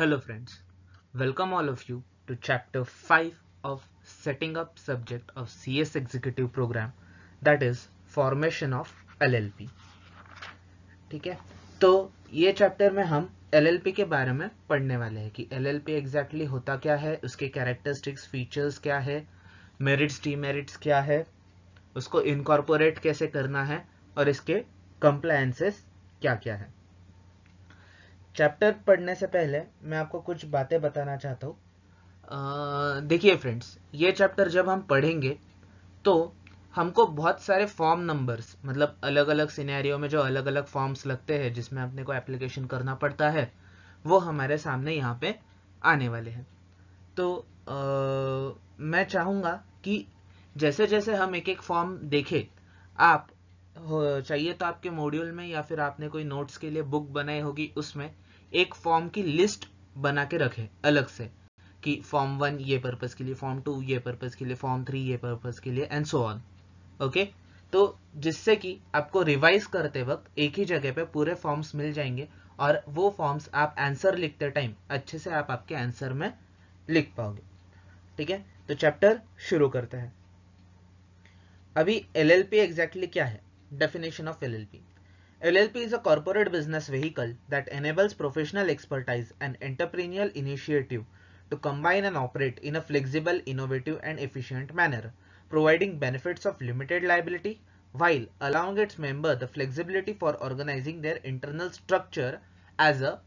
Hello friends, welcome all of you to chapter 5 of setting up subject of CS executive program that is formation of LLP. ठीक है तो ये chapter में हम LLP के बारे में पढ़ने वाले हैं कि LLP एग्जैक्टली exactly होता क्या है उसके कैरेक्टरिस्टिक्स फीचर्स क्या है मेरिट्स डीमेरिट्स क्या है उसको इनकॉर्पोरेट कैसे करना है और इसके कंप्लायंसेस क्या क्या है चैप्टर पढ़ने से पहले मैं आपको कुछ बातें बताना चाहता हूँ देखिए फ्रेंड्स ये चैप्टर जब हम पढ़ेंगे तो हमको बहुत सारे फॉर्म नंबर्स मतलब अलग अलग सिनेरियो में जो अलग अलग फॉर्म्स लगते हैं जिसमें अपने को एप्लीकेशन करना पड़ता है वो हमारे सामने यहाँ पे आने वाले हैं तो आ, मैं चाहूँगा कि जैसे जैसे हम एक एक फॉर्म देखें आप चाहिए तो आपके मॉड्यूल में या फिर आपने कोई नोट्स के लिए बुक बनाई होगी उसमें एक फॉर्म की लिस्ट बना के रखें अलग से कि फॉर्म वन ये पर्पज के लिए फॉर्म टू ये पर्पज के लिए फॉर्म थ्री ये पर्पज के लिए एंड सो ऑन ओके तो जिससे कि आपको रिवाइज करते वक्त एक ही जगह पे पूरे फॉर्म्स मिल जाएंगे और वो फॉर्म्स आप आंसर लिखते टाइम अच्छे से आप आपके आंसर में लिख पाओगे ठीक है तो चैप्टर शुरू करते हैं अभी एल एल पी एग्जैक्टली क्या है Definition of LLP LLP is a corporate business vehicle that enables professional expertise and entrepreneurial initiative to combine and operate in a flexible, innovative and efficient manner, providing benefits of limited liability while allowing its member the flexibility for organizing their internal structure as a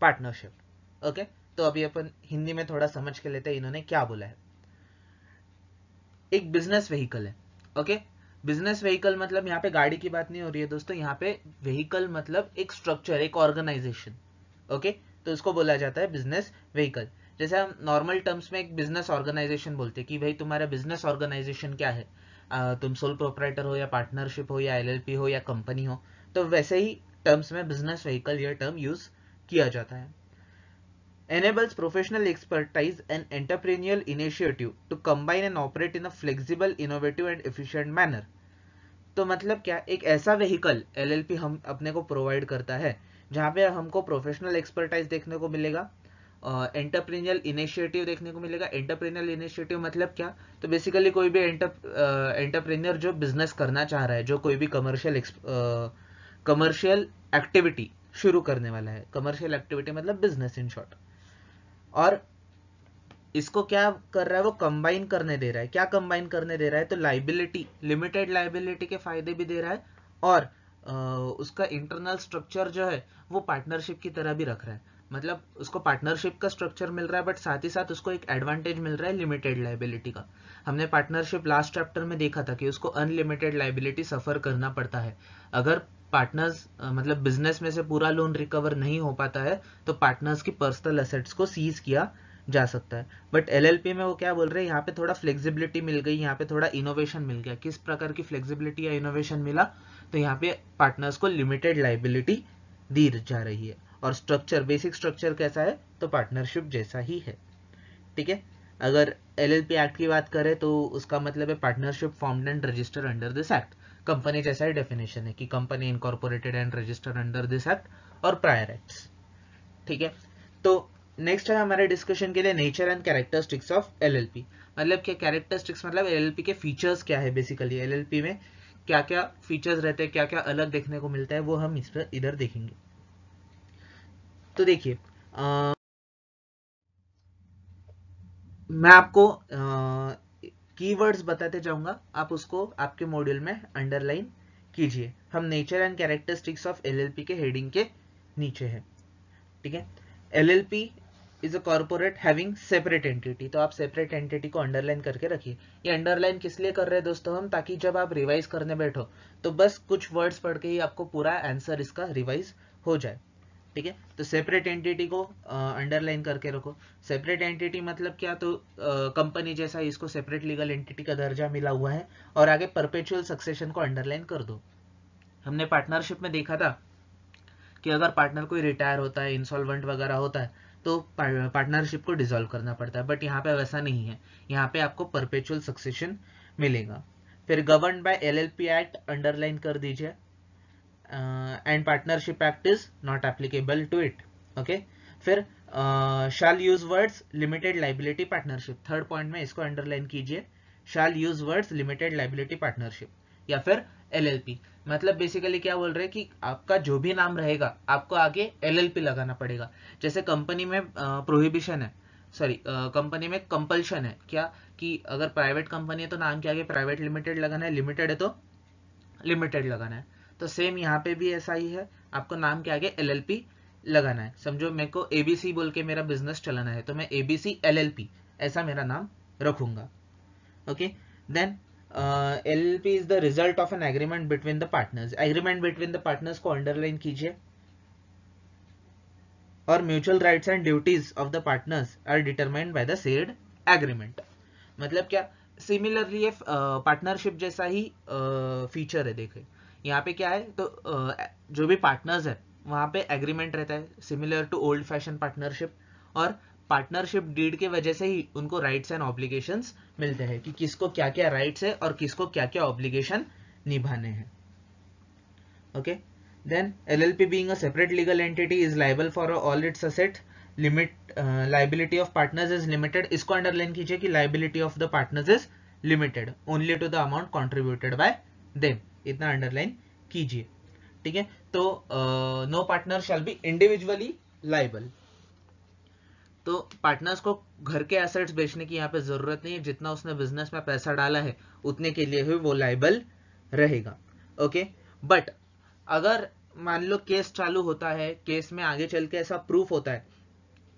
partnership. Okay. तो अभी अपन हिंदी में थोड़ा समझ के लेते हैं इन्होंने क्या बोला है एक बिजनेस व्हीकल है ओके okay? बिजनेस व्हीकल मतलब यहाँ पे गाड़ी की बात नहीं हो रही है दोस्तों यहाँ पे व्हीकल मतलब एक स्ट्रक्चर एक ऑर्गेनाइजेशन ओके तो इसको बोला जाता है बिजनेस व्हीकल जैसे हम नॉर्मल टर्म्स में एक बिजनेस ऑर्गेनाइजेशन बोलते हैं कि भाई तुम्हारा बिजनेस ऑर्गेनाइजेशन क्या है आ, तुम सोल प्रोपराइटर हो या पार्टनरशिप हो या एल हो या कंपनी हो तो वैसे ही टर्म्स में बिजनेस व्हीकल यह टर्म यूज किया जाता है enables professional expertise and entrepreneurial initiative to combine and operate in a flexible, innovative and efficient manner. तो मतलब क्या एक ऐसा व्हीकल एलएलपी हम अपने को प्रोवाइड करता है जहाँ पे हमको प्रोफेशनल एक्सपर्टाइज देखने को मिलेगा एंटरप्रीनियल uh, इनिशिएटिव देखने को मिलेगा एंटरप्रीनियल इनिशिएटिव मतलब क्या तो बेसिकली कोई भी एंटरप्रीनियर uh, जो बिजनेस करना चाह रहा है जो कोई भी कमर्शियल कमर्शियल एक्टिविटी शुरू करने वाला है कमर्शियल एक्टिविटी मतलब बिजनेस इन शॉर्ट और इसको क्या कर रहा है वो कंबाइन करने दे रहा है क्या कंबाइन करने दे रहा है तो लाइबिलिटी लिमिटेड लाइबिलिटी के फायदे भी दे रहा है और उसका इंटरनल स्ट्रक्चर जो है वो पार्टनरशिप की तरह भी रख रहा है मतलब उसको पार्टनरशिप का स्ट्रक्चर मिल रहा है बट साथ ही साथ उसको एक एडवांटेज मिल रहा है लिमिटेड लाइबिलिटी का हमने पार्टनरशिप लास्ट चैप्टर में देखा था कि उसको अनलिमिटेड लाइबिलिटी सफ़र करना पड़ता है अगर पार्टनर्स मतलब बिजनेस में से पूरा लोन रिकवर नहीं हो पाता है तो पार्टनर्स की पर्सनल असेट्स को सीज किया जा सकता है बट एल में वो क्या बोल रहे हैं यहाँ पे थोड़ा फ्लेक्सिबिलिटी मिल गई यहाँ पे थोड़ा इनोवेशन मिल गया किस प्रकार की फ्लेक्सिबिलिटी या इनोवेशन मिला तो यहाँ पे पार्टनर्स को लिमिटेड लाइबिलिटी दी जा रही है और स्ट्रक्चर बेसिक स्ट्रक्चर कैसा है तो पार्टनरशिप जैसा ही है ठीक है अगर एल एक्ट की बात करें तो उसका मतलब है partnership form and register under this act company जैसा ही डेफिनेशन है कि company incorporated and registered under this act और प्रायर एक्ट ठीक है तो नेक्स्ट है हमारे डिस्कशन के लिए nature and characteristics of LLP मतलब क्या कैरेक्टरिस्टिक्स मतलब एलएलपी के फीचर्स क्या है बेसिकली एलएलपी में क्या क्या फीचर्स रहते हैं क्या क्या अलग देखने को मिलता है वो हम इस पर इधर देखेंगे तो देखिए मैं आपको आ, कीवर्ड्स बताते जाऊंगा आप उसको आपके मॉड्यूल में अंडरलाइन कीजिए हम nature and characteristics of LLP के हेडिंग के नीचे है ठीक है LLP is a corporate having separate entity तो आप सेपरेट एंटिटी को अंडरलाइन करके रखिए ये अंडरलाइन किस लिए कर रहे हैं दोस्तों हम ताकि जब आप रिवाइज करने बैठो तो बस कुछ वर्ड्स पढ़ के ही आपको पूरा आंसर इसका रिवाइज हो जाए ठीक है तो सेपरेट एंटिटी को अंडरलाइन करके रखो सेपरेट एंटिटी मतलब क्या तो कंपनी जैसा इसको सेपरेट लीगल एंटिटी का दर्जा मिला हुआ है और आगे परपेचुअल सक्सेशन को अंडरलाइन कर दो हमने पार्टनरशिप में देखा था कि अगर पार्टनर कोई रिटायर होता है इंसॉल्वेंट वगैरह होता है तो पार्टनरशिप को डिजोल्व करना पड़ता है बट यहाँ पे वैसा नहीं है यहाँ पे आपको परपेचुअल सक्सेशन मिलेगा फिर govern by L act underline कर दीजिए uh, and partnership act is not applicable to it okay फिर shall use words limited liability partnership third point में इसको underline kijiye shall use words limited liability partnership या फिर llp मतलब basically क्या बोल रहे हैं कि आपका जो भी नाम रहेगा आपको आगे पी लगाना पड़ेगा जैसे कंपनी में प्रोहिबिशन uh, है सॉरी कंपनी uh, में कंपल्शन है क्या कि अगर प्राइवेट कंपनी है तो नाम के आगे प्राइवेट लिमिटेड लगाना है लिमिटेड है तो लिमिटेड लगाना है तो सेम यहाँ पे भी ऐसा ही है आपको नाम के आगे एल लगाना है समझो मेरे को एबीसी बोल के मेरा बिजनेस चलाना है तो मैं एबीसी एल ऐसा मेरा नाम रखूंगा okay then L P is the result of an agreement between the partners agreement between the partners को अंडरलाइन कीजिए और mutual rights and duties of the partners are determined by the said agreement मतलब क्या similarly partnership uh, जैसा ही feature uh, है देखे यहाँ पे क्या है तो जो भी पार्टनर्स है वहां पे एग्रीमेंट रहता है similar to old fashion partnership और पार्टनरशिप डीड के वजह से ही उनको राइट्स एंड ऑब्लिगेशन मिलते हैं कि किसको क्या क्या राइट्स है और किसको क्या क्या ऑब्लिगेशन निभाने हैं okay then L L P a separate legal entity is liable for all its asset limit liability of partners is limited इसको अंडरलाइन कीजिए कि liability of the partners is limited only to the amount contributed by them इतना underline कीजिए ठीक है तो no partner shall be individually liable तो partners को घर के एसेट्स बेचने की यहाँ पे जरूरत नहीं है जितना उसने बिजनेस में पैसा डाला है उतने के लिए ही वो लाइबल रहेगा ओके बट अगर मान लो केस चालू होता है केस में आगे चल के ऐसा प्रूफ होता है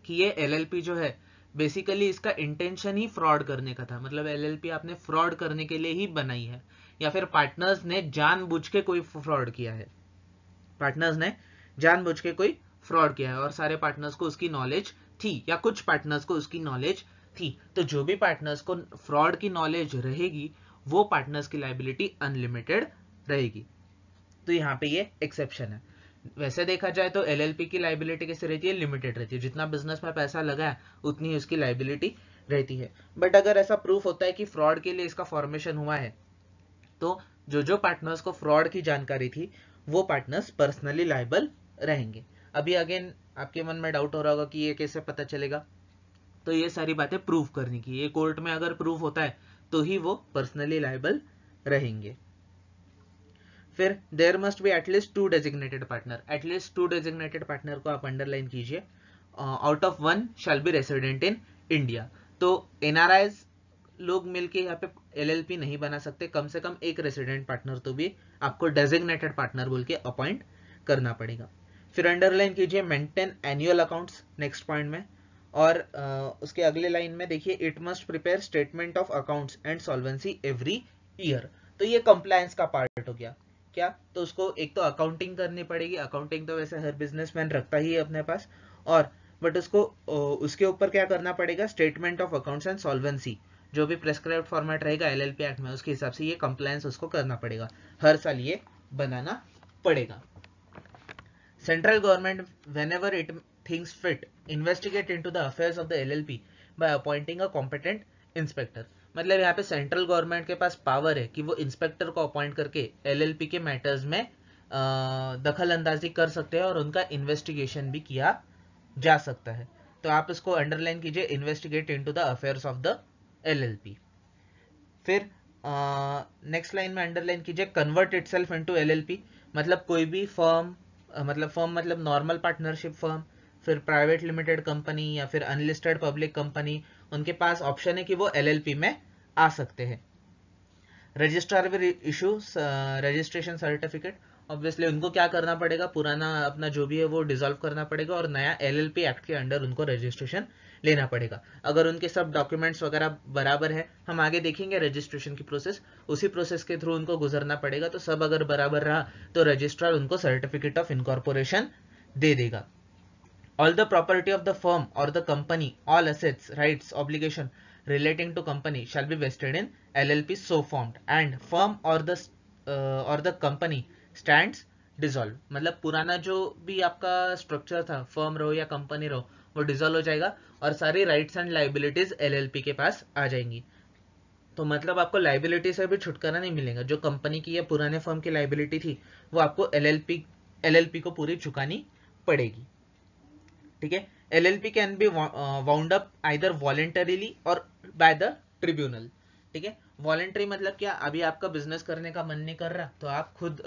कि ये एलएलपी जो है बेसिकली इसका इंटेंशन ही फ्रॉड करने का था मतलब एलएलपी आपने फ्रॉड करने के लिए ही बनाई है या फिर पार्टनर्स ने जानबूझ के कोई फ्रॉड किया है पार्टनर्स ने जानबूझ के कोई फ्रॉड किया है और सारे पार्टनर्स को उसकी नॉलेज थी या कुछ पार्टनर्स को उसकी नॉलेज थी तो जो भी पार्टनर्स को फ्रॉड की नॉलेज रहेगी वो पार्टनर्स की लाइबिलिटी अनलिमिटेड रहेगी तो यहाँ पे ये एक्सेप्शन है वैसे देखा जाए तो एलएलपी की लाइबिलिटी कैसे रहती है लिमिटेड रहती है जितना बिजनेस में पैसा लगा है उतनी ही उसकी लाइबिलिटी रहती है बट अगर ऐसा प्रूफ होता है कि फ्रॉड के लिए इसका फॉर्मेशन हुआ है तो जो जो पार्टनर्स को फ्रॉड की जानकारी थी वो पार्टनर्स पर्सनली लाइबल रहेंगे अभी अगेन आपके मन में डाउट हो रहा होगा कि ये कैसे पता चलेगा तो ये सारी बातें प्रूफ करने की ये कोर्ट में अगर प्रूफ होता है तो ही वो पर्सनली लाइबल रहेंगे फिर there must be at least two designated partner at least two designated partner को आप अंडरलाइन कीजिए out of one shall be resident in India तो एनआरआईज लोग मिलके यहाँ पे एलएलपी नहीं बना सकते कम से कम एक रेसिडेंट पार्टनर तो भी आपको डेजिग्नेटेड पार्टनर बोल के अपॉइंट करना पड़ेगा फिर अंडरलाइन कीजिए maintain annual accounts next point में और आ, उसके अगले लाइन में देखिए it must prepare statement of accounts and solvency every year तो ये कंप्लायंस का पार्ट हो गया क्या तो उसको एक तो अकाउंटिंग करनी पड़ेगी अकाउंटिंग तो वैसे हर बिजनेसमैन रखता ही है अपने पास और बट उसको उसके ऊपर क्या करना पड़ेगा statement of accounts and solvency जो भी प्रेस्क्राइब फॉर्मेट रहेगा एल एक्ट में उसके हिसाब से ये कंप्लायंस उसको करना पड़ेगा हर साल ये बनाना पड़ेगा central government when it thinks fit investigate into the affair of the L L P by appointing a competent inspector मतलब यहाँ पे सेंट्रल गवर्नमेंट के पास पावर है कि वो इंस्पेक्टर को अपॉइंट करके एल एल पी के मैटर्स में दखल अंदाजी कर सकते हैं और उनका इन्वेस्टिगेशन भी किया जा सकता है तो आप इसको अंडरलाइन कीजिए investigate into the affair of the L फिर नेक्स्ट लाइन में अंडरलाइन कीजिए convert itself into L मतलब कोई भी फर्म मतलब फर्म मतलब नॉर्मल पार्टनरशिप फर्म फिर प्राइवेट लिमिटेड कंपनी या फिर अनलिस्टेड पब्लिक कंपनी उनके पास ऑप्शन है कि वो पी में आ सकते हैं registrar will issue registration certificate obviously उनको क्या करना पड़ेगा पुराना अपना जो भी है वो डिजोल्व करना पड़ेगा और नया एलएलपी एक्ट के अंडर उनको रजिस्ट्रेशन लेना पड़ेगा अगर उनके सब डॉक्यूमेंट्स वगैरह बराबर है हम आगे देखेंगे रजिस्ट्रेशन की प्रोसेस उसी प्रोसेस के थ्रू उनको गुजरना पड़ेगा तो सब अगर बराबर रहा तो रजिस्ट्रार उनको सर्टिफिकेट ऑफ इनकॉर्पोरेशन दे देगा the property of the firm और the company all assets rights obligation relating to company shall be vested in L L P so and and firm और द और द कंपनी स्टैंड डिजोल्व मतलब पुराना जो भी आपका स्ट्रक्चर था firm रहो या कंपनी रहो वो डिजोल्व हो जाएगा और सारी राइट्स एंड लाइबिलिटीज एलएलपी के पास आ जाएंगी तो मतलब आपको लाइबिलिटी से भी छुटकारा नहीं मिलेगा जो कंपनी की या पुराने फर्म की लाइबिलिटी थी वो आपको एल एल को पूरी चुकानी पड़ेगी ठीक है L L P can be wound up either voluntarily और बाय द ट्रिब्यूनल ठीक है वॉलेंटरी मतलब क्या अभी आपका बिजनेस करने का मन नहीं कर रहा तो आप खुद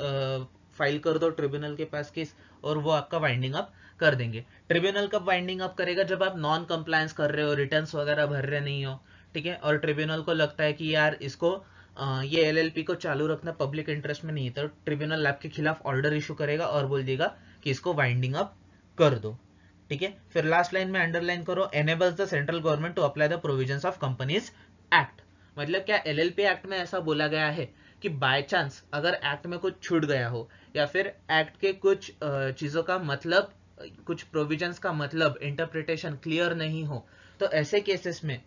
फाइल uh, कर दो ट्रिब्यूनल के पास केस और वो आपका वाइंडिंग अप कर देंगे ट्रिब्यूनल कब वाइंडिंग अप करेगा जब आप नॉन कंप्लायंस कर रहे हो रिटर्न वगैरह भर रहे नहीं हो ठीक है और ट्रिब्यूनल को लगता है कि यार इसको ये एलएलपी को चालू रखना पब्लिक इंटरेस्ट में नहीं है तो ट्रिब्यूनल आपके खिलाफ ऑर्डर इशू करेगा और बोल देगा कि इसको वाइंडिंग अप कर दो ठीक है फिर लास्ट लाइन में अंडरलाइन करो enables the central government to apply the provision of companies act मतलब क्या एलएलपी एक्ट में ऐसा बोला गया है कि बाय चांस अगर एक्ट में कुछ छूट गया हो या फिर एक्ट के कुछ चीज़ों का मतलब कुछ प्रोविजंस का मतलब इंटरप्रिटेशन क्लियर नहीं हो तो ऐसे केसेस में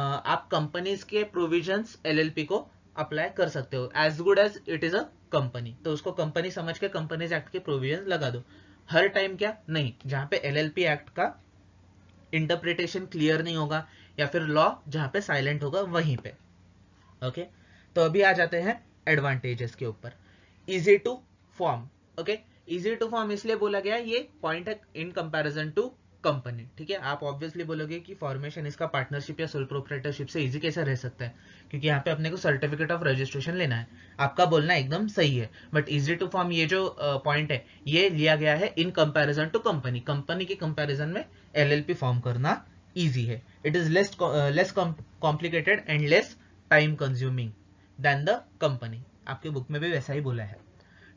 आप कंपनीज के प्रोविजंस एलएलपी को अप्लाई कर सकते हो as good as it is a company तो उसको कंपनी समझ के कंपनीज एक्ट के प्रोविजन लगा दो हर टाइम क्या नहीं जहां पे एलएलपी एक्ट का इंटरप्रिटेशन क्लियर नहीं होगा या फिर लॉ जहां पे साइलेंट होगा वहीं पे ओके तो अभी आ जाते हैं एडवांटेजेस के ऊपर easy to form okay easy to form इसलिए बोला गया ये पॉइंट है इन कंपैरिजन टू कंपनी ठीक है आप ऑब्वियसली बोलोगे कि फॉर्मेशन इसका पार्टनरशिप या सोल प्रोपरेटरशिप से इजी कैसे रह सकता है क्योंकि यहाँ पे अपने को सर्टिफिकेट ऑफ रजिस्ट्रेशन लेना है आपका बोलना एकदम सही है बट इजी टू फॉर्म ये जो पॉइंट है ये लिया गया है in comparison to company company के कंपेरिजन में एल फॉर्म करना ईजी है it is less less complicated and less time consuming than the company आपके बुक में भी वैसा ही बोला है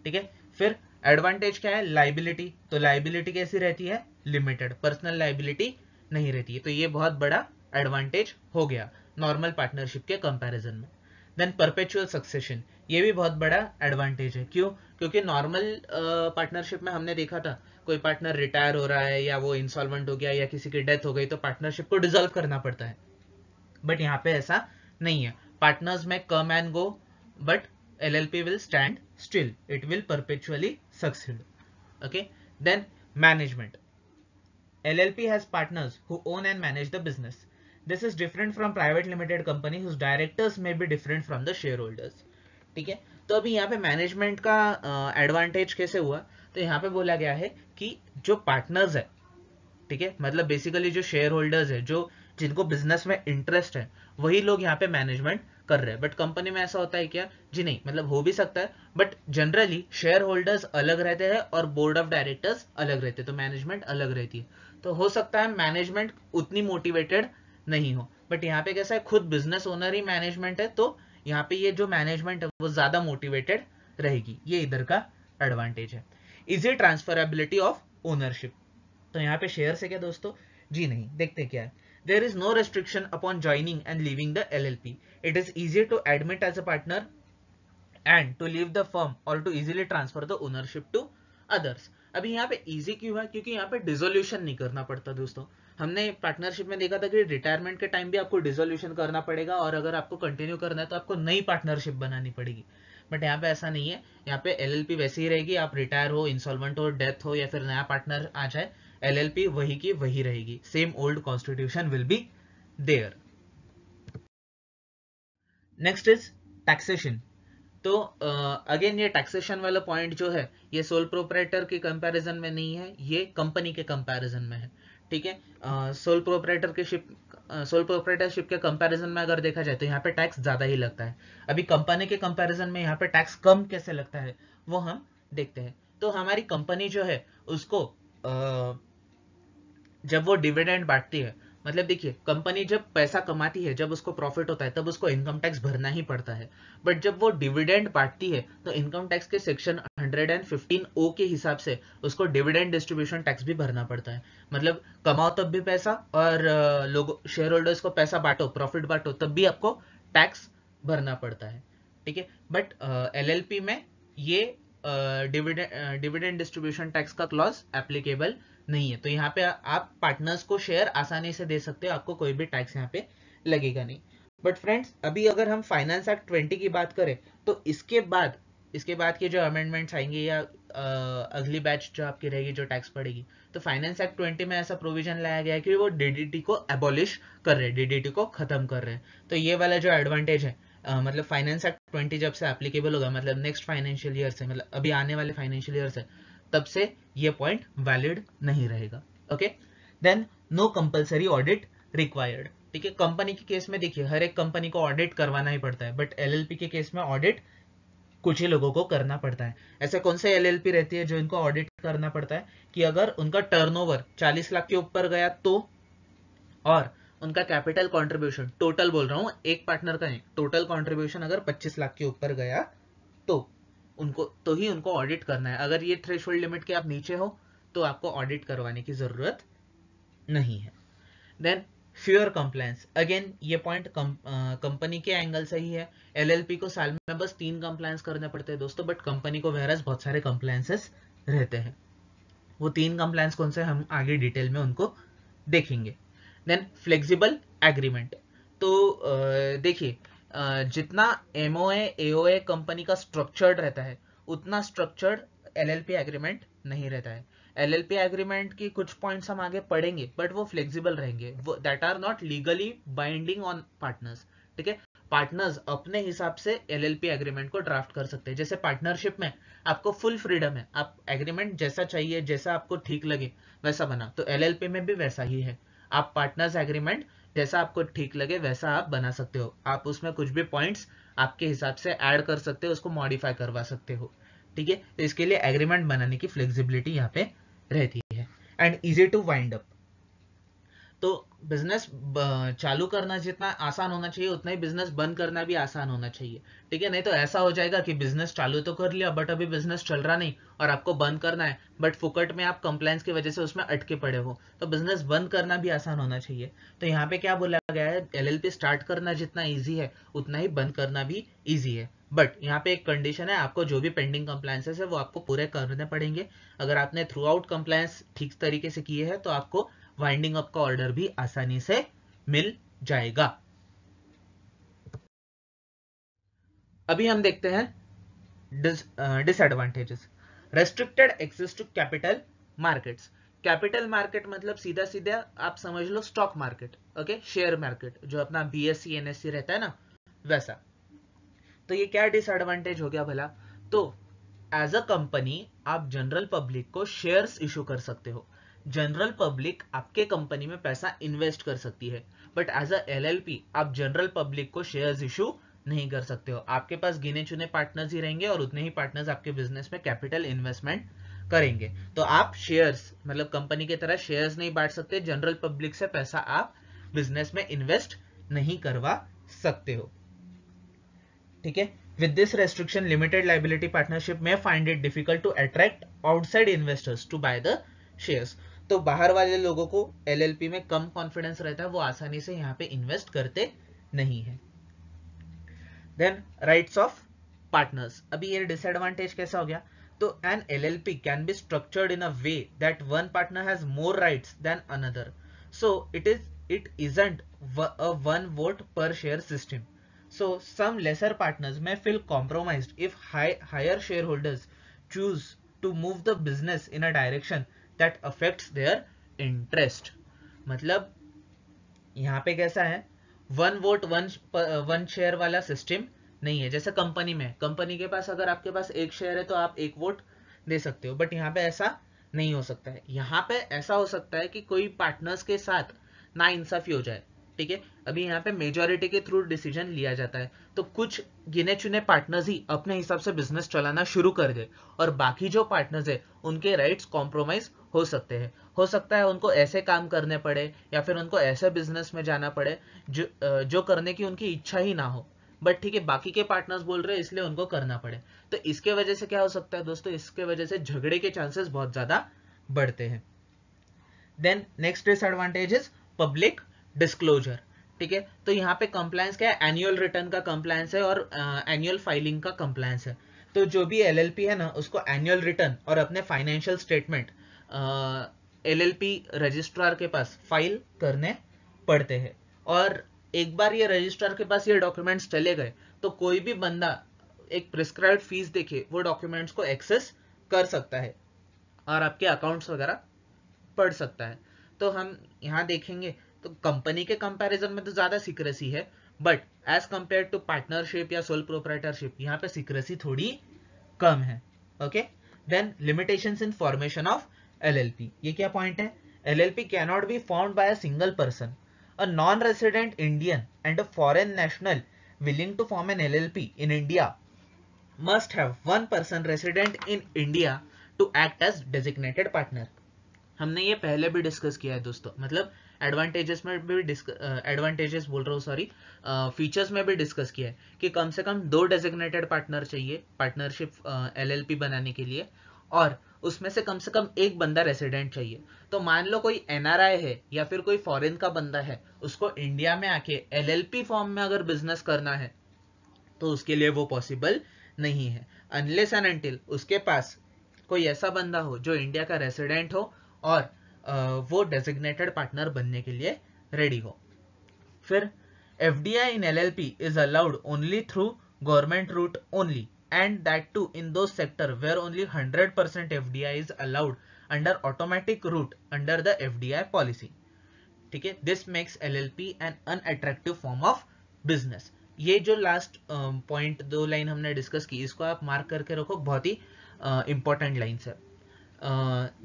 ठीक है फिर एडवांटेज क्या है लाइबिलिटी तो लाइबिलिटी कैसी रहती है लिमिटेड पर्सनल लाइबिलिटी नहीं रहती है तो ये बहुत बड़ा एडवांटेज हो गया नॉर्मल पार्टनरशिप के कंपैरिजन में देन परपेचुअल सक्सेशन ये भी बहुत बड़ा एडवांटेज है क्यों क्योंकि नॉर्मल पार्टनरशिप में हमने देखा था कोई पार्टनर रिटायर हो रहा है या वो इंसॉल्वेंट हो गया या किसी की डेथ हो गई तो पार्टनरशिप को डिजोल्व करना पड़ता है बट यहाँ पे ऐसा नहीं है पार्टनर्स में come and go but L L P will stand still it will perpetually succeed okay then management llp has partners who own and manage the business this is different from private limited company whose directors may be different from the shareholders theek hai to abhi yahan pe management ka uh, advantage kaise hua to yahan pe bola gaya hai ki jo partners hai theek hai matlab basically jo shareholders hai jo jinko business mein interest hai wahi log yahan pe management कर रहे हैं but company में ऐसा होता है क्या जी नहीं मतलब हो भी सकता है बट जनरली शेयर होल्डर्स अलग रहते हैं और बोर्ड ऑफ डायरेक्टर्स अलग रहते हैं तो मैनेजमेंट अलग रहती है तो हो सकता है मैनेजमेंट उतनी मोटिवेटेड नहीं हो बट यहाँ पे कैसा है खुद बिजनेस ओनर ही मैनेजमेंट है तो यहाँ पे ये जो मैनेजमेंट है वो ज्यादा मोटिवेटेड रहेगी ये इधर का एडवांटेज है इजी ट्रांसफरेबिलिटी ऑफ ओनरशिप तो यहाँ पे शेयर से क्या दोस्तों जी नहीं देखते क्या है There is no restriction upon joining and leaving the LLP. It is easier to admit as a partner and to leave the firm or to easily transfer the ownership to others. अभी यहाँ पे easy क्यों है क्योंकि यहाँ पे dissolution नहीं करना पड़ता दोस्तों हमने पार्टनरशिप में देखा था कि रिटायरमेंट के टाइम भी आपको डिजोल्यूशन करना पड़ेगा और अगर आपको कंटिन्यू करना है तो आपको नई पार्टनरशिप बनानी पड़ेगी बट यहाँ पे ऐसा नहीं है यहाँ पे एलएलपी वैसे ही रहेगी आप रिटायर हो इंसॉल्वेंट हो डेथ हो या फिर नया पार्टनर आ जाए एलएलपी वही की वही रहेगी same old constitution will be there next is taxation तो अगेन ये टैक्सेशन वाला पॉइंट जो है ये सोल प्रोपरेटर के कंपैरिजन में नहीं है ये कंपनी के कंपैरिजन में है ठीक है सोल प्रोपरेटर के शिप सोल प्रोपरेटरशिप के कंपैरिजन में अगर देखा जाए तो यहाँ पे टैक्स ज़्यादा ही लगता है अभी कंपनी के कंपैरिजन में यहाँ पे टैक्स कम कैसे लगता है वो हम देखते हैं तो हमारी कंपनी जो है उसको जब वो डिविडेंड बांटती है मतलब देखिए कंपनी जब पैसा कमाती है जब उसको प्रॉफिट होता है तब उसको इनकम टैक्स भरना ही पड़ता है बट जब वो डिविडेंड बांटती है तो इनकम टैक्स के सेक्शन 115 ओ के हिसाब से उसको डिविडेंड डिस्ट्रीब्यूशन टैक्स भी भरना पड़ता है मतलब कमाओ तब भी पैसा और लोग शेयर होल्डर्स को पैसा बांटो प्रॉफिट बांटो तब भी आपको टैक्स भरना पड़ता है ठीक है बट एल में ये डिविडेंड डिस्ट्रीब्यूशन टैक्स का क्लॉज एप्लीकेबल नहीं है तो यहाँ पे आप पार्टनर्स को शेयर आसानी से दे सकते हो आपको कोई भी टैक्स यहाँ पे लगेगा नहीं बट फ्रेंड्स अभी अगर हम फाइनेंस एक्ट ट्वेंटी की बात करें तो इसके बाद इसके बाद के जो अमेंडमेंट्स आएंगे या अगली बैच जो आपकी रहेगी जो टैक्स पड़ेगी तो फाइनेंस एक्ट ट्वेंटी में ऐसा प्रोविजन लाया गया है कि वो डीडीटी को एबोलिश कर रहे हैं डीडीटी को खत्म कर रहे हैं तो ये वाला जो एडवांटेज है आ, मतलब फाइनेंस एक्ट ट्वेंटी जब से एप्लीकेबल होगा मतलब नेक्स्ट फाइनेंशियल ईयर से मतलब अभी आने वाले फाइनेंशियल ईयर से तब से ये पॉइंट वैलिड नहीं रहेगा okay then no compulsory audit required ठीक है कंपनी के केस में देखिए हर एक कंपनी को ऑडिट करवाना ही पड़ता है बट एल के केस में ऑडिट कुछ ही लोगों को करना पड़ता है ऐसे कौन से एल रहती है जो इनको ऑडिट करना पड़ता है कि अगर उनका टर्नओवर 40 लाख के ऊपर गया तो और उनका कैपिटल कंट्रीब्यूशन टोटल बोल रहा हूं एक पार्टनर का नहीं टोटल कंट्रीब्यूशन अगर 25 लाख के ऊपर गया तो उनको तो ही उनको ऑडिट करना है अगर ये थ्रेश लिमिट के आप नीचे हो तो आपको ऑडिट करवाने की ज़रूरत नहीं है देन फ्यूअर कंप्लायंस अगेन ये पॉइंट कंपनी के एंगल से ही है एलएलपी को साल में बस तीन कंप्लायंस करने पड़ते हैं दोस्तों बट कंपनी को वहरस बहुत सारे कंप्लायंसेस रहते हैं वो तीन कंप्लायंस कौन से हम आगे डिटेल में उनको देखेंगे देन फ्लेक्सिबल एग्रीमेंट तो देखिए जितना एम ओ ए कंपनी का स्ट्रक्चर्ड रहता है उतना स्ट्रक्चर्ड एलएलपी एग्रीमेंट नहीं रहता है एलएलपी एग्रीमेंट की कुछ पॉइंट्स हम आगे पढ़ेंगे बट वो फ्लेक्सिबल रहेंगे that are not legally binding on partners ठीक है पार्टनर्स अपने हिसाब से एलएलपी एग्रीमेंट को ड्राफ्ट कर सकते हैं जैसे पार्टनरशिप में आपको फुल फ्रीडम है आप एग्रीमेंट जैसा चाहिए जैसा आपको ठीक लगे वैसा बना तो एलएलपी में भी वैसा ही है आप पार्टनर्स एग्रीमेंट जैसा आपको ठीक लगे वैसा आप बना सकते हो आप उसमें कुछ भी पॉइंट्स आपके हिसाब से ऐड कर सकते हो उसको मॉडिफाई करवा सकते हो ठीक है तो इसके लिए एग्रीमेंट बनाने की फ्लेक्सिबिलिटी यहाँ पे रहती है and easy to wind up तो बिजनेस चालू करना जितना आसान होना चाहिए उतना ही बिजनेस बंद करना भी आसान होना चाहिए ठीक है नहीं तो ऐसा हो जाएगा कि बिजनेस चालू तो कर लिया बट अभी बिजनेस चल रहा नहीं और आपको बंद करना है बट फुकट में आप कंप्लेंस की वजह से उसमें अटके पड़े हो तो बिजनेस बंद करना भी आसान होना चाहिए तो यहाँ पे क्या बोला गया है एल स्टार्ट करना जितना ईजी है उतना ही बंद करना भी ईजी है बट यहाँ पे एक कंडीशन है आपको जो भी पेंडिंग कंप्लायसेस है वो आपको पूरे करने पड़ेंगे अगर आपने थ्रू आउट कंप्लायंस ठीक तरीके से किए हैं तो आपको वाइंडिंग अप का ऑर्डर भी आसानी से मिल जाएगा अभी हम देखते हैं disadvantages restricted access to capital markets capital market मतलब सीधा सीधा आप समझ लो stock market okay share market जो अपना बीएससी एनएससी e, e रहता है ना वैसा तो ये क्या डिसएडवांटेज हो गया भला तो एज अ कंपनी आप जनरल पब्लिक को शेयर्स इशू कर सकते हो जनरल पब्लिक आपके कंपनी में पैसा इन्वेस्ट कर सकती है बट एज अ पी आप जनरल पब्लिक को शेयर इशू नहीं कर सकते हो आपके पास गिने चुने पार्टनर्स ही रहेंगे और उतने ही पार्टनर्स आपके बिजनेस में कैपिटल इन्वेस्टमेंट करेंगे तो आप शेयर्स मतलब कंपनी की तरह शेयर्स नहीं बांट सकते जनरल पब्लिक से पैसा आप बिजनेस में इन्वेस्ट नहीं करवा सकते हो ठीक है with this restriction limited liability partnership में find it difficult to attract outside investors to buy the shares तो बाहर वाले लोगों को एलएलपी में कम कॉन्फिडेंस रहता है वो आसानी से यहाँ पे इन्वेस्ट करते नहीं है देन राइट्स ऑफ पार्टनर्स अभी ये डिसएडवांटेज कैसा हो गया तो an LLP can be structured in a way that one partner has more rights than another so it is it isn't a one vote per share system so some lesser partners may feel compromised if high higher share holders choose to move the business in a direction that affects their interest मतलब यहाँ पे कैसा है one vote one one share वाला system नहीं है जैसे company में कंपनी के पास अगर आपके पास एक शेयर है तो आप एक वोट दे सकते हो बट यहाँ पे ऐसा नहीं हो सकता है यहाँ पे ऐसा हो सकता है कि कोई पार्टनर्स के साथ ना इंसाफी हो जाए ठीक है अभी यहाँ पे मेजोरिटी के थ्रू डिसीजन लिया जाता है तो कुछ गिने चुने पार्टनर्स ही अपने हिसाब से बिजनेस चलाना शुरू कर दे और बाकी जो पार्टनर्स है उनके राइट्स कॉम्प्रोमाइज हो सकते हैं हो सकता है उनको ऐसे काम करने पड़े या फिर उनको ऐसे बिजनेस में जाना पड़े जो जो करने की उनकी इच्छा ही ना हो बट ठीक है बाकी के पार्टनर्स बोल रहे हैं इसलिए उनको करना पड़े तो इसके वजह से क्या हो सकता है दोस्तों इसके वजह से झगड़े के चांसेस बहुत ज्यादा बढ़ते हैं then next disadvantage is public disclosure ठीक है तो यहाँ पे कंप्लायंस क्या है एनुअल रिटर्न का कंप्लायंस है और एनुअल uh, फाइलिंग का कंप्लायंस है तो जो भी एल है ना उसको एनुअल रिटर्न और अपने financial statement L L registrar के पास फाइल करने पड़ते हैं और एक बार ये रजिस्ट्रार के पास ये डॉक्यूमेंट्स चले गए तो कोई भी बंदा एक प्रिस्क्राइब फीस देखे वो डॉक्यूमेंट्स को एक्सेस कर सकता है और आपके अकाउंट्स वगैरह पढ़ सकता है तो हम यहाँ देखेंगे तो कंपनी के कंपैरिजन में तो ज्यादा सीक्रेसी है but as compare to partnership या सोल प्रोपराइटरशिप यहाँ पे सीक्रेसी थोड़ी कम है okay then limitation in formation of L ये क्या पॉइंट है L L P cannot be formed by a single person a non resident Indian and a and national willing to form an L L P in India must have one person resident in India to act as designated partner हमने ये पहले भी discuss किया है दोस्तों मतलब advantages में भी एडवांटेजेस बोल रहा हूँ सॉरी फीचर्स में भी डिस्कस किया है कि कम से कम दो डेजिग्नेटेड पार्टनर चाहिए पार्टनरशिप एलएलपी बनाने के लिए और उसमें से कम से कम एक बंदा रेसिडेंट चाहिए तो मान लो कोई एनआरआई है या फिर कोई फॉरेन का बंदा है उसको इंडिया में आके एलएलपी फॉर्म में अगर बिजनेस करना है तो उसके लिए वो पॉसिबल नहीं है अनलेस एंड अनटिल उसके पास कोई ऐसा बंदा हो जो इंडिया का रेसिडेंट हो और वो डेजिग्नेटेड पार्टनर बनने के लिए रेडी हो फिर F D I in L L P is allowed only through government route only and that too in दो sector where only hundred percent F D I is allowed under automatic route under the F D I policy ठीक है this makes L L P an unattractive form of business ये जो last point दो line हमने discuss की इसको आप mark करके रखो बहुत ही इंपॉर्टेंट लाइन है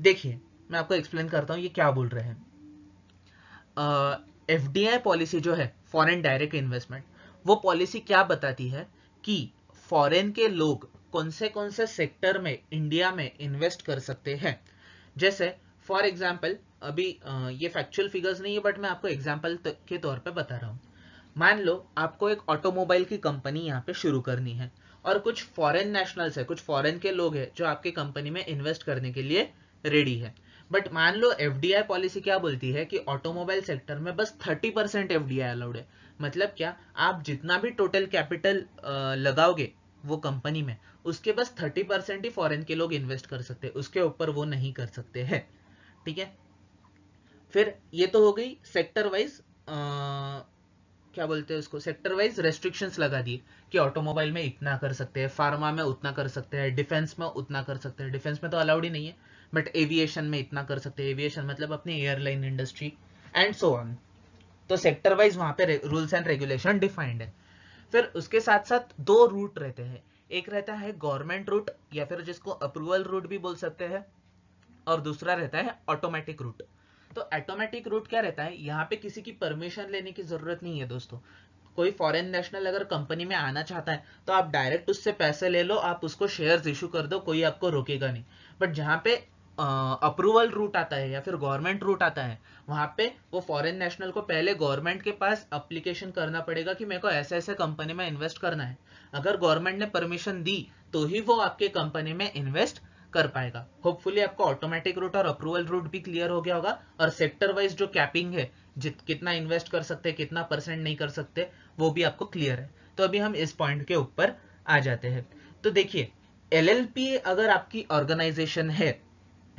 देखिए मैं आपको एक्सप्लेन करता हूँ ये क्या बोल रहे हैं एफ डी आई पॉलिसी जो है फॉरेन डायरेक्ट इन्वेस्टमेंट वो पॉलिसी क्या बताती है कि फॉरेन के लोग कौन से कौन से सेक्टर में इंडिया में इन्वेस्ट कर सकते हैं जैसे फॉर एग्जाम्पल अभी ये फैक्चुअल फिगर्स नहीं है बट मैं आपको एग्जाम्पल के तौर पर बता रहा हूँ मान लो आपको एक ऑटोमोबाइल की कंपनी यहाँ पे शुरू करनी है और कुछ फॉरेन नेशनल्स है कुछ फॉरेन के लोग हैं जो आपकी कंपनी में इन्वेस्ट करने के लिए रेडी है बट मान लो एफडीआई पॉलिसी क्या बोलती है कि ऑटोमोबाइल सेक्टर में बस 30 परसेंट एफ अलाउड है मतलब क्या आप जितना भी टोटल कैपिटल लगाओगे वो कंपनी में उसके बस 30 परसेंट ही फॉरेन के लोग इन्वेस्ट कर सकते हैं उसके ऊपर वो नहीं कर सकते हैं ठीक है फिर ये तो हो गई सेक्टर वाइज क्या बोलते हैं उसको सेक्टर वाइज रेस्ट्रिक्शंस लगा दिए कि ऑटोमोबाइल में इतना कर सकते हैं फार्मा में उतना कर सकते हैं डिफेंस में उतना कर सकते हैं डिफेंस में तो अलाउड ही नहीं है बट एविएशन में इतना कर सकते हैं एविएशन मतलब अपनी airline industry and so on तो सेक्टर वाइज वहां पे रूल्स एंड रेगुलेशन डिफाइंड है फिर उसके साथ साथ दो रूट रहते हैं एक रहता है गवर्नमेंट रूट या फिर जिसको अप्रूवल रूट भी बोल सकते हैं और दूसरा रहता है ऑटोमेटिक रूट तो ऑटोमेटिक रूट क्या रहता है यहाँ पे किसी की परमिशन लेने की जरूरत नहीं है दोस्तों कोई फॉरेन नेशनल अगर कंपनी में आना चाहता है तो आप डायरेक्ट उससे पैसे ले लो आप उसको शेयर्स इशू कर दो कोई आपको रोकेगा नहीं बट जहाँ पे अप्रूवल रूट आता है या फिर गवर्नमेंट रूट आता है वहां पे वो फॉरेन नेशनल को पहले गवर्नमेंट के पास अप्लीकेशन करना पड़ेगा कि मेरे को ऐसे ऐसे कंपनी में इन्वेस्ट करना है अगर गवर्नमेंट ने परमिशन दी तो ही वो आपके कंपनी में इन्वेस्ट कर पाएगा होपफुली आपको ऑटोमेटिक रूट और अप्रूवल रूट भी क्लियर हो गया होगा और सेक्टर वाइज जो कैपिंग है जित कितना इन्वेस्ट कर सकते कितना परसेंट नहीं कर सकते वो भी आपको क्लियर है तो अभी हम इस पॉइंट के ऊपर आ जाते हैं तो देखिए एल अगर आपकी ऑर्गेनाइजेशन है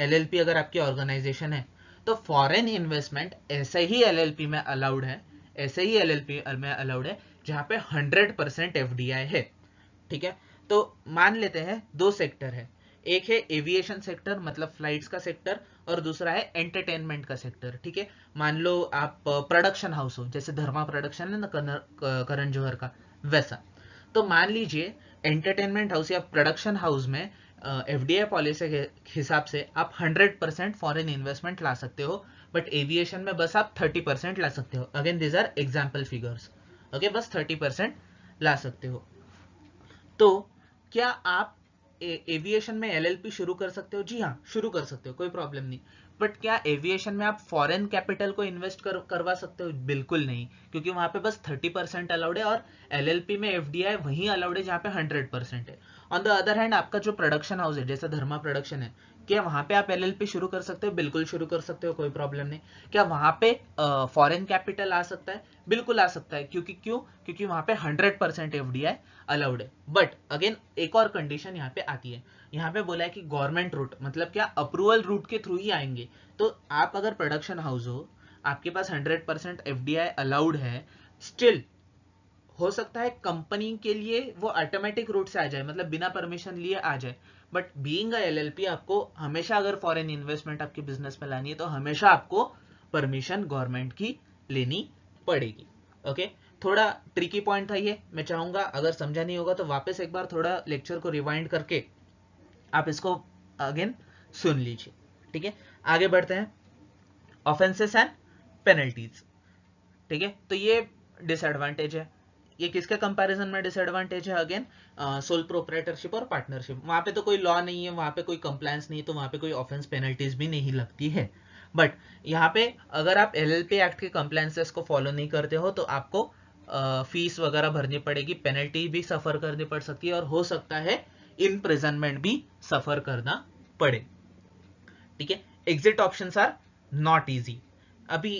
एलएलपी अगर आपकी ऑर्गेनाइजेशन है तो फॉरेन इन्वेस्टमेंट ऐसे ही एलएलपी में अलाउड है ऐसे ही एलएलपी में अलाउड है जहां पे 100 परसेंट एफ है ठीक है तो मान लेते हैं दो सेक्टर है एक है एविएशन सेक्टर मतलब फ्लाइट्स का सेक्टर और दूसरा है एंटरटेनमेंट का सेक्टर ठीक है मान लो आप प्रोडक्शन हाउस हो जैसे धर्मा प्रोडक्शन है ना करण जोहर का वैसा तो मान लीजिए एंटरटेनमेंट हाउस या प्रोडक्शन हाउस में एफ पॉलिसी के हिसाब से आप 100 परसेंट फॉरन इन्वेस्टमेंट ला सकते हो बट एविएशन में बस आप 30 परसेंट ला सकते हो again these are example figures okay बस 30 परसेंट ला सकते हो तो क्या आप एविएशन में एलएलपी शुरू कर सकते हो जी हाँ शुरू कर सकते हो कोई प्रॉब्लम नहीं बट क्या एविएशन में आप फॉरेन कैपिटल को इन्वेस्ट कर, करवा सकते हो बिल्कुल नहीं क्योंकि वहां पे बस 30 परसेंट अलाउड है और एलएलपी में एफडीआई वही अलाउड है जहाँ पे 100 परसेंट है ऑन द अदर हैंड आपका जो प्रोडक्शन हाउस है जैसा धर्मा प्रोडक्शन है क्या वहां पे आप एल शुरू कर सकते हो बिल्कुल शुरू कर सकते हो कोई प्रॉब्लम नहीं क्या वहां पे फॉरेन कैपिटल आ सकता है बिल्कुल आ सकता है क्योंकि क्यों क्योंकि वहां पे 100 परसेंट एफ अलाउड है बट अगेन एक और कंडीशन यहाँ पे आती है यहाँ पे बोला है कि गवर्नमेंट रूट मतलब क्या अप्रूवल रूट के थ्रू ही आएंगे तो आप अगर प्रोडक्शन हाउस हो आपके पास हंड्रेड परसेंट अलाउड है स्टिल हो सकता है कंपनी के लिए वो ऑटोमेटिक रूट से आ जाए मतलब बिना परमिशन लिए आ जाए बट बीइंग एलएलपी आपको हमेशा अगर फॉरेन इन्वेस्टमेंट आपके बिजनेस में लानी है तो हमेशा आपको परमिशन गवर्नमेंट की लेनी पड़ेगी ओके थोड़ा ट्रिकी पॉइंट था ये मैं चाहूंगा अगर समझा नहीं होगा तो वापस एक बार थोड़ा लेक्चर को रिवाइंड करके आप इसको अगेन सुन लीजिए ठीक है आगे बढ़ते हैं ऑफेंसेस एंड पेनल्टीज ठीक है तो ये डिसएडवांटेज है ये किसके कंपैरिजन में डिसएडवांटेज है अगेन सोल प्रोपरेटरशिप और पार्टनरशिप वहां पे तो कोई लॉ नहीं है वहां पे कोई कंप्लायंस नहीं है तो वहां पे कोई ऑफेंस पेनल्टीज भी नहीं लगती है बट यहाँ पे अगर आप एल एक्ट के कंप्लायंसेस को फॉलो नहीं करते हो तो आपको फीस वगैरह भरनी पड़ेगी पेनल्टी भी सफर करनी पड़ सकती है और हो सकता है इम्प्रिजनमेंट भी सफर करना पड़े ठीक है exit option are not easy अभी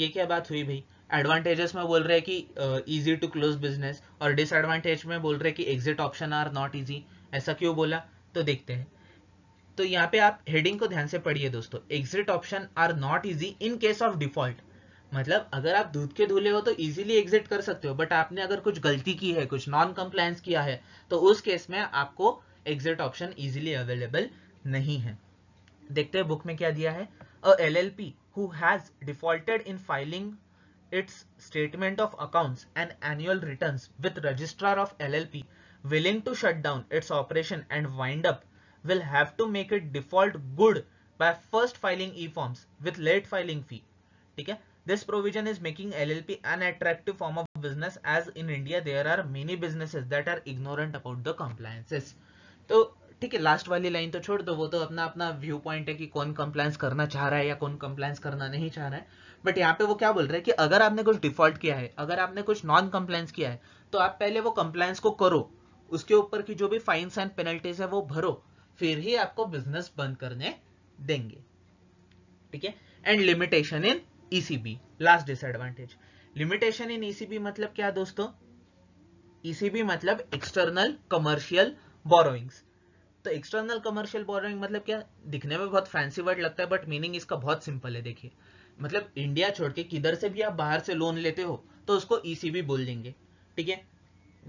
ये क्या बात हुई भाई एडवांटेजेस में बोल रहे हैं कि इजी टू क्लोज बिजनेस और डिसएडवांटेज में बोल रहे हैं कि exit option are not easy ऐसा क्यों बोला तो देखते हैं तो यहाँ पे आप हेडिंग को ध्यान से पढ़िए दोस्तों exit option are not easy in case of default मतलब अगर आप दूध के धूले हो तो इजीली एग्जिट कर सकते हो बट आपने अगर कुछ गलती की है कुछ नॉन कंप्लायंस किया है तो उस केस में आपको एग्जिट ऑप्शन इजीली अवेलेबल नहीं है देखते हैं बुक में क्या दिया है a L L P who has defaulted in filing its statement of accounts and annual returns with registrar of LLP willing to shut down its operation and wind up will have to make it default good by first filing e-forms with late filing fee. theek hai This provision is making LLP an attractive form of business as in India there are many businesses that are ignorant about the compliances. to ठीक है last वाली line तो छोड़ दो वो तो अपना अपना व्यू पॉइंट है कि कौन कंप्लायंस करना चाह रहा है या कौन कंप्लायंस करना नहीं चाह रहा है बट यहाँ पे वो क्या बोल रहे हैं कि अगर आपने कुछ डिफॉल्ट किया है अगर आपने कुछ नॉन कम्प्लायंस किया है तो आप पहले वो कंप्लायंस को करो उसके ऊपर की जो भी फाइन्स एंड पेनल्टीज है वो भरो फिर ही आपको बिजनेस बंद करने देंगे ठीक है and limitation in ECB last disadvantage limitation in ECB मतलब क्या दोस्तों ईसीबी e मतलब एक्सटर्नल कमर्शियल बोरोइंग्स तो एक्सटर्नल कमर्शियल बोरोइंग मतलब क्या दिखने में बहुत फैंसी वर्ड लगता है बट मीनिंग इसका बहुत सिंपल है देखिए मतलब इंडिया छोड़ के किधर से भी आप बाहर से लोन लेते हो तो उसको ईसीबी बोल देंगे ठीक है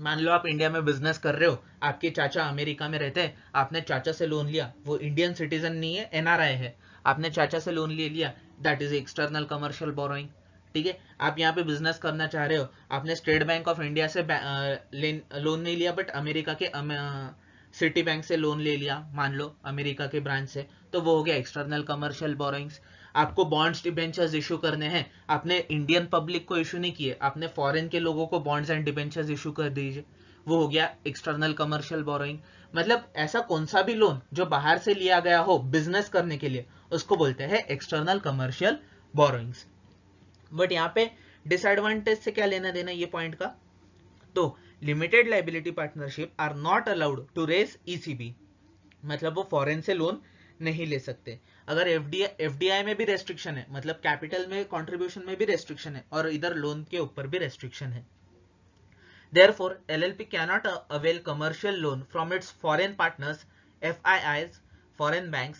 मान लो आप इंडिया में बिजनेस कर रहे हो आपके चाचा अमेरिका में रहते हैं आपने चाचा से लोन लिया वो इंडियन सिटीजन नहीं है एनआरआई है आपने चाचा से लोन ले लिया that is external commercial borrowing ठीक है आप यहाँ पे बिजनेस करना चाह रहे हो आपने स्टेट बैंक ऑफ इंडिया से लोन नहीं लिया बट अमेरिका के सिटी बैंक से लोन ले लिया मान लो अमेरिका के ब्रांच से तो वो हो गया एक्सटर्नल कमर्शियल बोरोइंग्स आपको बॉन्ड्स डिबेंचर्स इशू करने हैं आपने इंडियन पब्लिक को इशू नहीं किए आपने फॉरेन के लोगों को बॉन्ड्स एंड डिबेंचर्स इशू कर दीजिए वो हो गया एक्सटर्नल कमर्शियल बोरोइंग मतलब ऐसा कौन सा भी लोन जो बाहर से लिया गया हो बिजनेस करने के लिए उसको बोलते हैं एक्सटर्नल कमर्शियल बोरोइंग बट यहाँ पे डिसएडवांटेज से क्या लेना देना ये पॉइंट का तो limited liability partnership are not allowed to raise ECB मतलब वो फॉरेन से लोन नहीं ले सकते अगर एफ डी में भी रेस्ट्रिक्शन है मतलब कैपिटल में कॉन्ट्रीब्यूशन में भी रेस्ट्रिक्शन है और इधर लोन के ऊपर भी रेस्ट्रिक्शन है cannot avail commercial loan from its from partners F I fiis foreign bank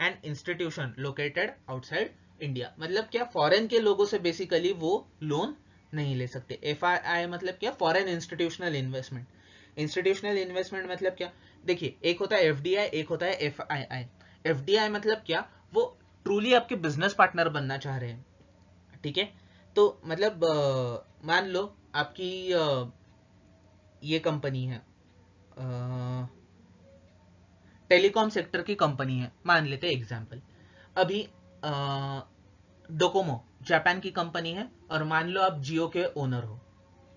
and institution located outside India मतलब क्या फॉरेन के लोगों से बेसिकली वो लोन नहीं ले सकते एफ आई आई मतलब क्या foreign institutional investment institutional investment मतलब क्या देखिए एक होता है एफ डी आई एक होता है एफ आई आई एफ मतलब क्या वो ट्रूली आपके बिजनेस पार्टनर बनना चाह रहे हैं ठीक है तो मतलब आ, मान लो आपकी आ, ये कंपनी है टेलीकॉम सेक्टर की कंपनी है मान लेते हैं एग्जाम्पल अभी डोकोमो जापान की कंपनी है और मान लो आप जियो के ओनर हो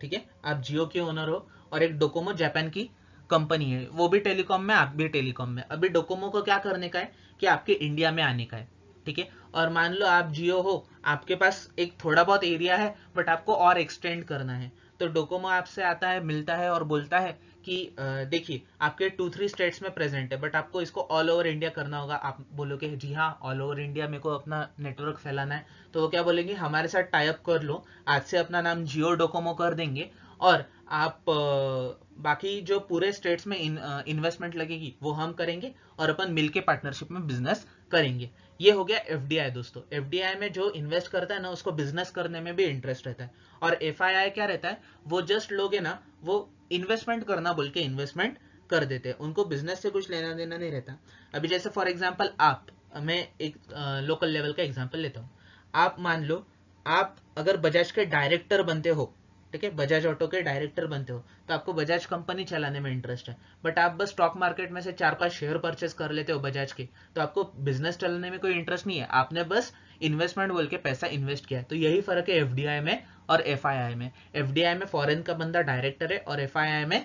ठीक है आप जियो के ओनर हो और एक डोकोमो जापान की कंपनी है वो भी टेलीकॉम में आप भी टेलीकॉम में अभी डोकोमो को क्या करने का है कि आपके इंडिया में आने का है ठीक है और मान लो आप जियो हो आपके पास एक थोड़ा बहुत एरिया है बट आपको और एक्सटेंड करना है तो डोकोमो आपसे आता है मिलता है और बोलता है कि देखिए आपके टू थ्री स्टेट्स में प्रेजेंट है बट आपको इसको ऑल ओवर इंडिया करना होगा आप बोलोगे जी हाँ ऑल ओवर इंडिया मेरे को अपना नेटवर्क फैलाना है तो वो क्या बोलेंगे हमारे साथ टाइप कर लो आज से अपना नाम जियो डोकोमो कर देंगे और आप बाकी जो पूरे स्टेट्स में इन्वेस्टमेंट लगेगी वो हम करेंगे और अपन मिलके पार्टनरशिप में बिजनेस करेंगे ये हो गया एफ दोस्तों एफ में जो इन्वेस्ट करता है ना उसको बिजनेस करने में भी इंटरेस्ट रहता है और एफ क्या रहता है वो जस्ट लोग है ना वो इन्वेस्टमेंट करना बोल के इन्वेस्टमेंट कर देते हैं उनको बिजनेस से कुछ लेना देना नहीं रहता अभी जैसे फॉर एग्जाम्पल आप मैं एक लोकल लेवल का एग्जाम्पल लेता हूँ आप मान लो आप अगर बजाज के डायरेक्टर बनते हो ठीक है बजाज ऑटो के डायरेक्टर बनते हो तो आपको बजाज कंपनी चलाने में इंटरेस्ट है बट आप बस स्टॉक मार्केट में से चार पांच शेयर परचेस कर लेते हो बजाज के तो आपको बिजनेस चलाने में कोई इंटरेस्ट नहीं है आपने बस इन्वेस्टमेंट बोल के पैसा इन्वेस्ट किया तो यही फर्क है एफडीआई में और एफ में एफडीआई में फॉरन का बंदा डायरेक्टर है और एफ में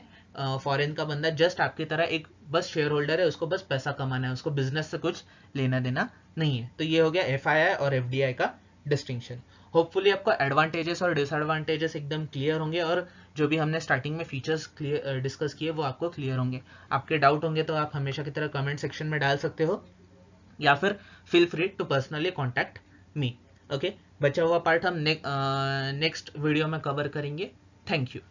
फॉरन का बंदा जस्ट आपकी तरह एक बस शेयर होल्डर है उसको बस पैसा कमाना है उसको बिजनेस से कुछ लेना देना नहीं है तो ये हो गया एफ और एफ का डिस्टिंक्शन होपफुली आपको एडवांटेजेस और डिसएडवांटेजेस एकदम क्लियर होंगे और जो भी हमने स्टार्टिंग में फीचर्स क्लियर डिस्कस किए वो आपको क्लियर होंगे आपके डाउट होंगे तो आप हमेशा की तरह कमेंट सेक्शन में डाल सकते हो या फिर feel free to personally contact me okay बचा हुआ पार्ट हम नेक्स्ट वीडियो में कवर करेंगे थैंक यू